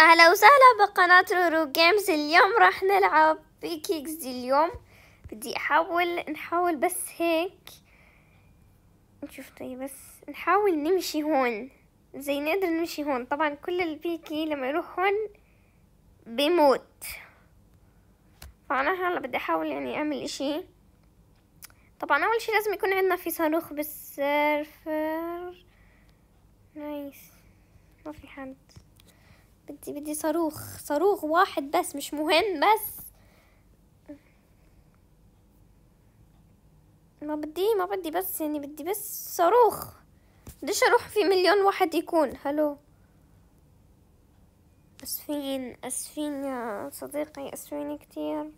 اهلا وسهلا بقناة رورو جيمز اليوم راح نلعب بيكيكس دي اليوم بدي احاول نحاول بس هيك نشوف طيب بس نحاول نمشي هون زي نقدر نمشي هون طبعا كل البيكي لما يروح هون بيموت فانا هلا بدي احاول يعني اعمل اشي طبعا اول شي لازم يكون عندنا في صاروخ بالسيرفر نايس ما في حد بدي بدي صاروخ صاروخ واحد بس مش مهم بس ما بدي ما بدي بس يعني بدي بس صاروخ بديش اروح في مليون واحد يكون هلو اسفين اسفين يا صديقي اسفين كتير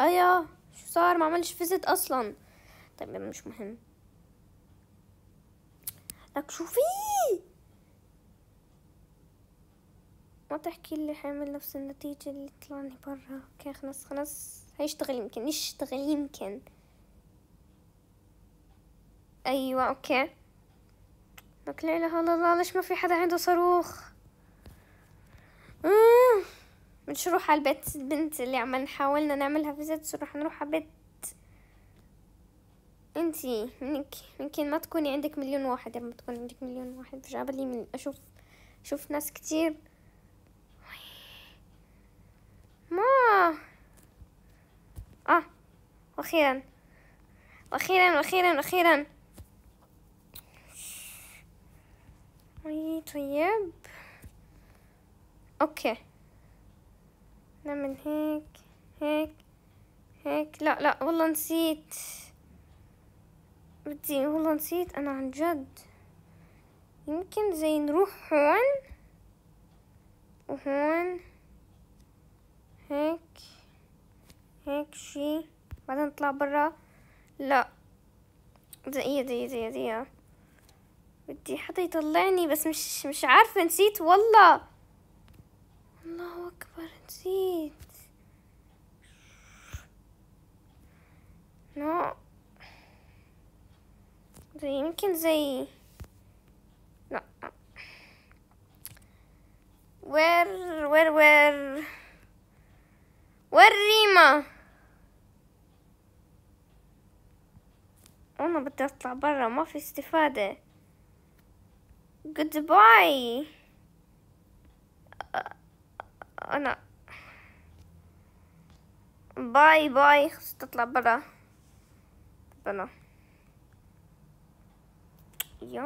ايا شو صار ما عملش فيزت اصلا طيب مش مهم لك شوفي ما تحكي لي حيعمل نفس النتيجة اللي طلعني برا اوكي خلاص خلاص هيشتغل يمكن يشتغل يمكن ايوه اوكي لك لا اله الا الله ليش ما في حدا عنده صاروخ أمم. مش نروح على البيت البنت اللي عم حاولنا نعملها زيت رح نروح على بيت انتي منك يمكن ما تكوني عندك مليون واحد لما تكون عندك مليون واحد جاب لي من اشوف شوف ناس كتير آه. آه أخيرا وأخيرا وأخيرا وأخيرا وأخيرا طيب أوكي نعمل هيك هيك هيك لا لا والله نسيت بدي والله نسيت أنا عن جد يمكن زي نروح هون وهون هيك هيك شي بعدين نطلع برا لا دقيقة زي دقيقة دقيقة بدي حدا يطلعني بس مش مش عارفة نسيت والله الله أكبر نسيت نو زي يمكن زي لا وير وير وير والريمة أنا بدي أطلع برا ما في استفادة باي أنا باي باي خلص تطلع برا برا يا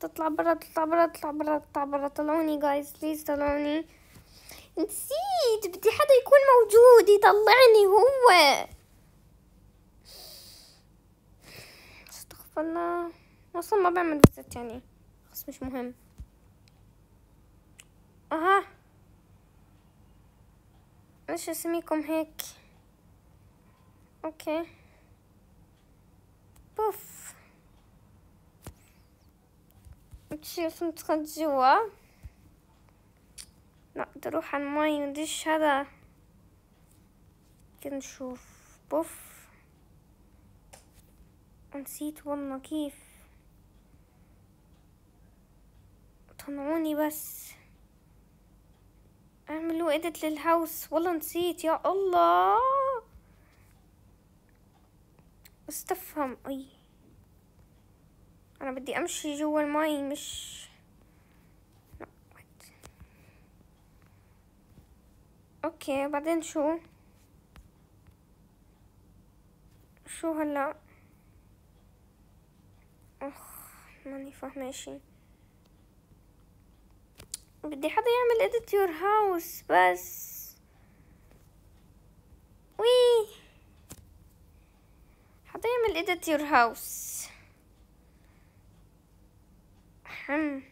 تطلع برا تطلع برا تطلع برا تطلع برا طلعوني جايز بليز طلعوني نسيت بدي حدا يكون موجود يطلعني هو استغفر الله اصلا ما بعمل ريست يعني بس مش مهم اها ايش اسميكم هيك اوكي بوف اسمي تخد جوا نقدر اروح على المي دي هذا كده نشوف بوف نسيت والله كيف طمعوني بس اعملوا ايديت للهاوس والله نسيت يا الله استفهم اي انا بدي امشي جوا المي مش اوكي بعدين شو شو هلا اخ ماني فاهمه شيء بدي حدا يعمل اديت يور هاوس بس وي حدا يعمل اديت يور هاوس حم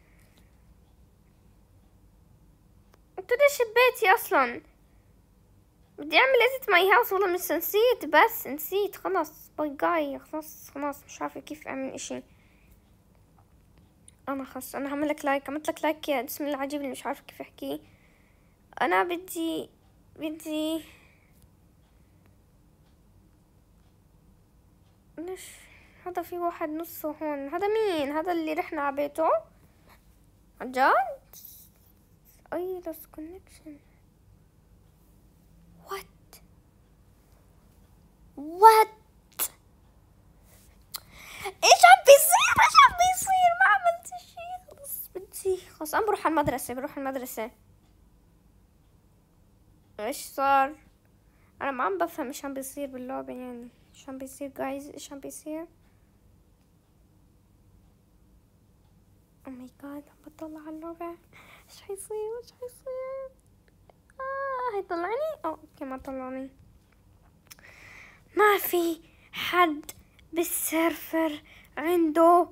انتو ليش ببيتي اصلا بدي اعمل ازت ماي هاوس والله مش نسيت بس نسيت خلاص باي جاي خلاص خلاص مش عارفه كيف اعمل اشي انا خلاص انا هعملك لايك عملتلك لايك يا بسم الله العجيب اللي مش عارفه كيف احكيه انا بدي بدي ليش هذا في واحد نصه هون هذا مين هذا اللي رحنا عبيته عن جد I lost connection. What? What? ايش عم بيصير ايش عم بيصير ما عملت شيء خلص بدي خلص انا بروح على المدرسة بروح على المدرسة ايش صار انا ما عم بفهم ايش عم بيصير باللعبة يعني ايش عم بيصير جايز ايش عم بيصير او ماي جاد عم بطلع على اللعبة ايش حيصير ايش حيصير اه هيطلعني أو اوكي ما طلعني ما في حد بالسيرفر عنده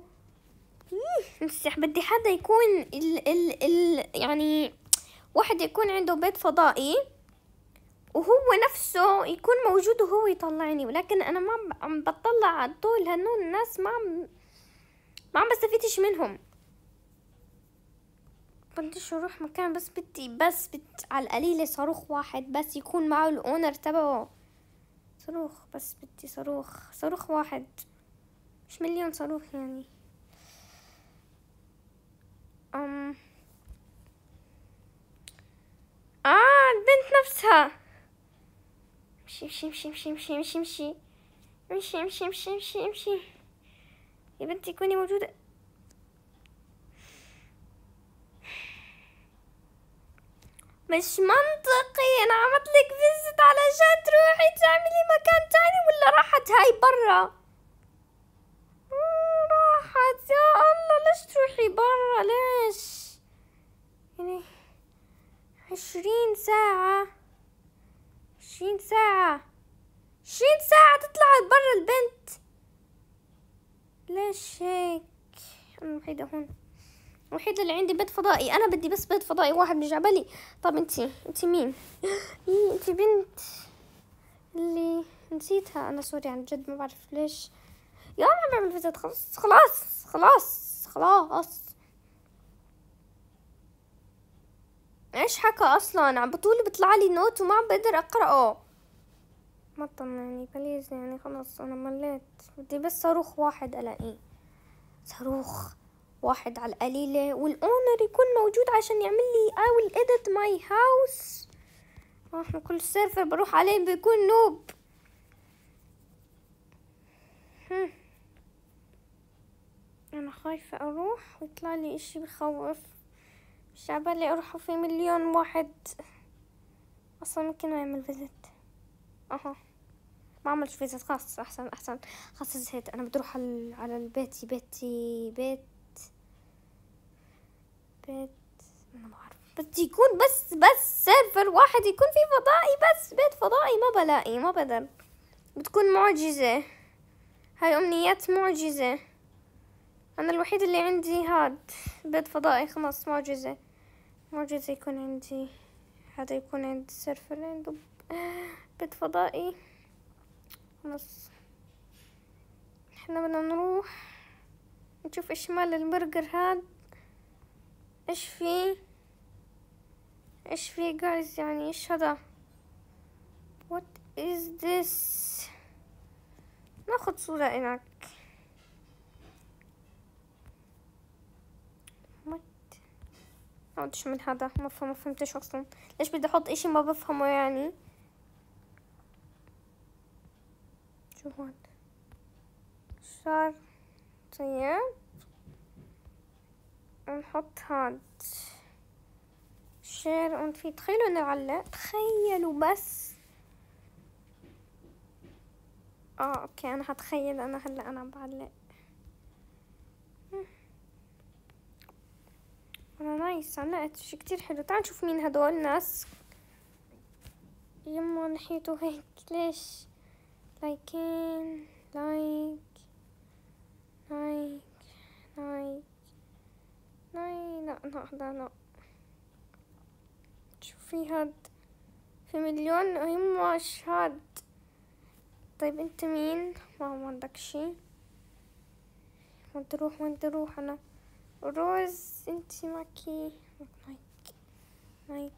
امسح إيه، بدي حدا يكون ال ال ال يعني واحد يكون عنده بيت فضائي وهو نفسه يكون موجود وهو يطلعني ولكن انا ما عم بطلع على طول هنون الناس ما عم ما عم بستفيدش منهم بقدرش اروح مكان بس بدي بس بدي على القليله صاروخ واحد بس يكون معه الاونر تبعه صاروخ بس بدي صاروخ صاروخ واحد مش مليون صاروخ يعني أم آه البنت نفسها مشي مشي مشي مشي مشي مشي مشي مشي مشي مشي مشي مشي يا بنتي كوني موجودة مش منطقي انا عملتلك فيزت علشان تروحي تعملي مكان تاني ولا راحت هاي برا راحت يا الله ليش تروحي برا ليش يعني عشرين ساعة عشرين ساعة عشرين ساعة تطلع برا البنت ليش هيك انا الوحيدة هون الوحيد اللي عندي بيت فضائي انا بدي بس بيت فضائي واحد مش عبالي طب انتي انتي مين إيه انتي بنت اللي نسيتها انا سوري عن جد ما بعرف ليش يا ما بعمل فيزيت خلاص خلاص خلاص خلاص ايش حكى اصلا عم بطول بيطلع لي نوت وما عم بقدر اقراه ما تطمعني بليز يعني خلاص انا مليت بدي بس صاروخ واحد الاقيه صاروخ واحد على القليلة والاونر يكون موجود عشان يعمل لي I will edit my house آه، احنا كل سيرفر بروح عليه بيكون نوب انا خايفة اروح ويطلع لي اشي بخوف مش عبالي اروح وفي مليون واحد اصلا ممكن ما يعمل فيزيت اها ما عملش فيزيت خلاص احسن احسن خلاص زهقت انا بدي اروح على بيتي بيتي بيت بيت ما بعرف بس يكون بس بس سيرفر واحد يكون فيه فضائي بس بيت فضائي ما بلاقي ما بقدر بتكون معجزة هاي امنيات معجزة انا الوحيد اللي عندي هاد بيت فضائي خلاص معجزة معجزة يكون عندي هذا يكون عند سيرفر عنده بيت فضائي خلاص احنا بدنا نروح نشوف اشمال البرجر هاد ايش في ايش في جايز يعني ايش هذا وات از ذس ناخذ صورة هناك what نقعدش من هذا ما فهم فهمتش اصلا ليش بدي احط اشي ما بفهمه يعني شو هون صار طيب نحط هاد شير اون في تخيلوا نعلق تخيلوا بس اه اوكي انا هتخيل انا هلا انا بعلق انا نايس علقت شي كتير حلو تعال نشوف مين هدول ناس يما نحيتو هيك ليش لايكين لايك لايك لايك Nej, لا no, لا شوفي هاد في مليون هم هاد طيب انت مين ما هو عندك شي ما تروح ما تروح انا روز انت معكي نايك نايك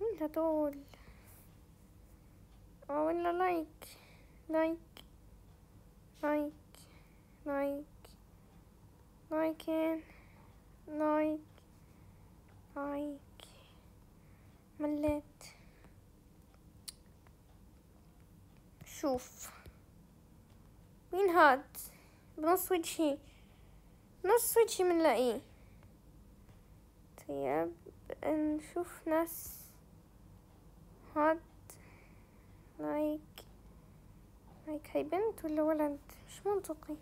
مين هدول اه ولا لايك لايك لايك لايك I can like مليت شوف مين هاد بنص وجهي نص وجهي منلاقيه طيب نشوف ناس هاد لايك لايك هاي بنت ولا ولد مش منطقي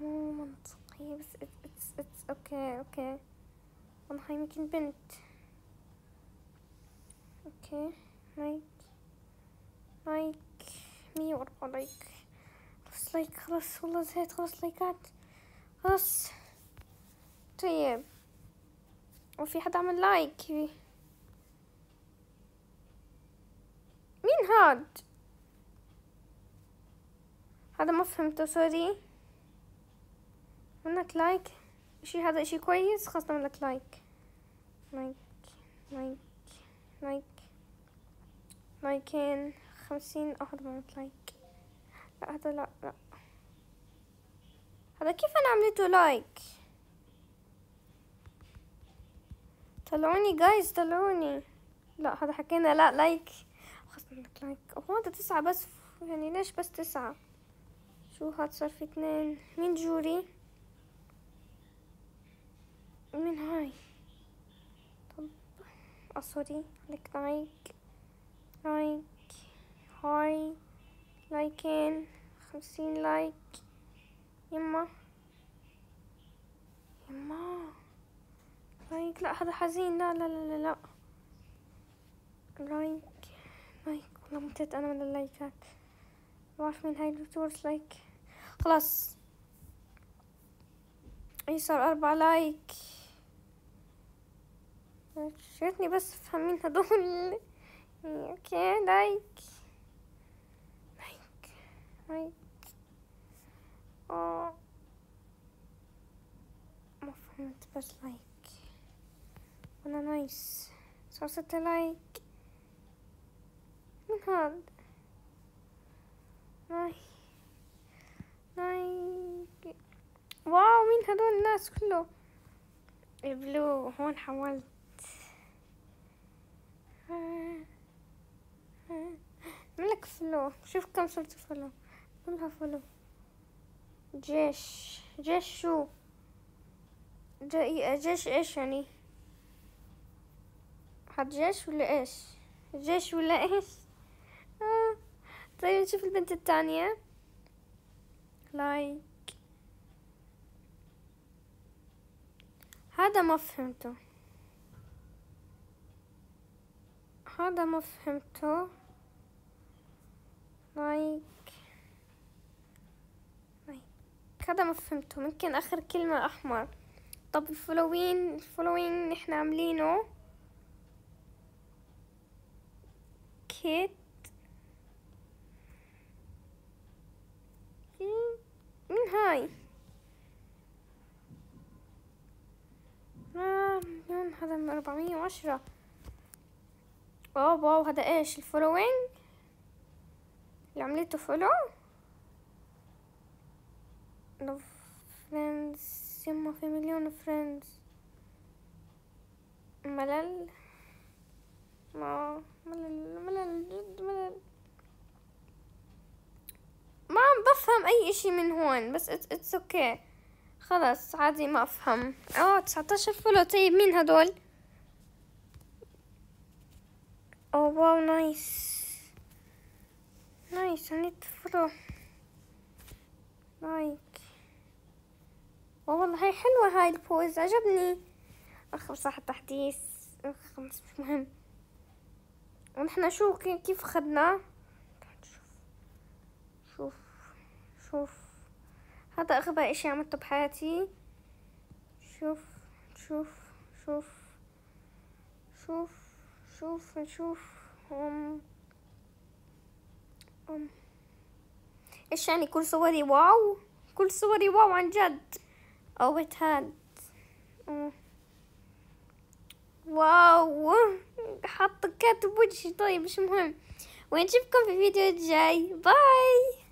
مو منطقي بس اتس اتس اوكي اوكي انا يمكن بنت اوكي لايك لايك مية واربعة لايك خلاص لايك خلاص والله زهقت خلاص لايكات خلاص طيب وفي حد عمل لايك مين هاد هذا ما فهمته سوري منك لايك شيء هذا شيء كويس خاصة منك لايك لايك لايك لايك لايكين خمسين أو منك لايك لا هذا لا لا هذا كيف أنا عملته لايك طلعوني جايز طلعوني لا هذا حكينا لا لايك خاصة منك لايك هو هذا تسعة بس يعني ليش بس تسعة شو هاد صار في اثنين مين جوري من هاي طب أصوري لك لايك لايك هاي لايكين خمسين لايك يما يما لايك لا هذا حزين لا لا لا لا لا لايك لايك والله متت أنا من اللايكات بعرف مين هاي اليوتيوبرز لايك خلاص يصير أربعة لايك يا بس افهم مين هدول يعني، اوكي لايك لايك لايك او آه. ما فهمت بس لايك انا نايس صار ستة لايك مين هاد لايك ناي واو مين هدول الناس كله البلو هون حولت ملك فلو شوف كم صرت فلو كلها فلو جيش جيش شو دقيقة جيش ايش يعني حد جيش ولا ايش جيش ولا ايش آه. طيب نشوف البنت الثانية لايك هذا ما فهمته هذا ما فهمته لايك لايك هذا ما فهمته ممكن اخر كلمة احمر طب الفولوين الفولوين نحن عاملينه كيت مين هاي آه هذا من أربعمية وعشرة واو واو هذا ايش الفولوينج اللي عملته فولو فريندز يما في مليون فريندز ملل ما ملل ملل جد ملل ما عم بفهم اي اشي من هون بس اتس اوكي okay. خلص عادي ما افهم اه تسعتاشر فولو طيب مين هدول Oh wow, nice. Nice, I need to Like. Oh, والله هاي حلوة هاي البوز عجبني اخر صح التحديث اخر مش مهم ونحنا شو كيف اخذناه شوف شوف شوف هذا اغبى اشي عملته بحياتي شوف شوف شوف شوف شوف نشوف أم أم إيش يعني كل صوري واو كل صوري واو عن جد oh, أو هاد واو حط كاتب وجهي طيب مش مهم ونشوفكم في فيديو جاي باي